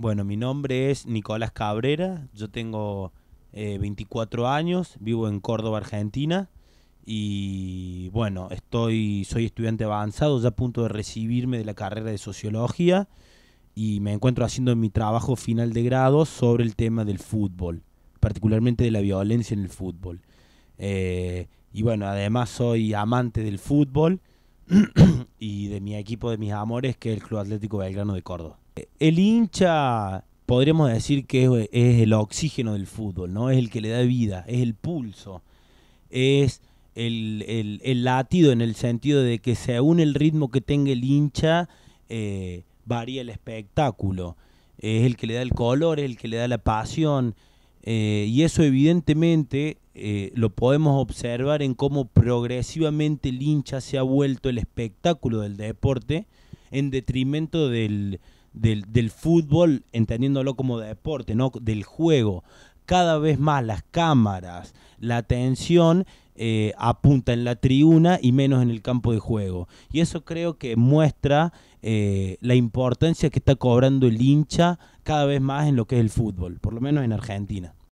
Bueno, mi nombre es Nicolás Cabrera, yo tengo 24 eh, años, vivo en Córdoba, Argentina y bueno, estoy soy estudiante avanzado, ya a punto de recibirme de la carrera de sociología y me encuentro haciendo mi trabajo final de grado sobre el tema del fútbol, particularmente de la violencia en el fútbol. Eh, y bueno, además soy amante del fútbol y de mi equipo de mis amores que es el Club Atlético Belgrano de Córdoba. El hincha, podríamos decir que es, el oxígeno del fútbol, ¿no? Es el que le da vida, es el pulso, es el, latido en el sentido de que según el ritmo que tenga el hincha, eh, varía el espectáculo. Es el que le da el color, es el que le da la pasión. Eh, y eso evidentemente eh, lo podemos observar en cómo progresivamente el hincha se ha vuelto el espectáculo del deporte en detrimento del, del, del fútbol, entendiéndolo como de deporte, ¿no? del juego. Cada vez más las cámaras, la atención eh, apunta en la tribuna y menos en el campo de juego. Y eso creo que muestra eh, la importancia que está cobrando el hincha cada vez más en lo que es el fútbol, por lo menos en Argentina.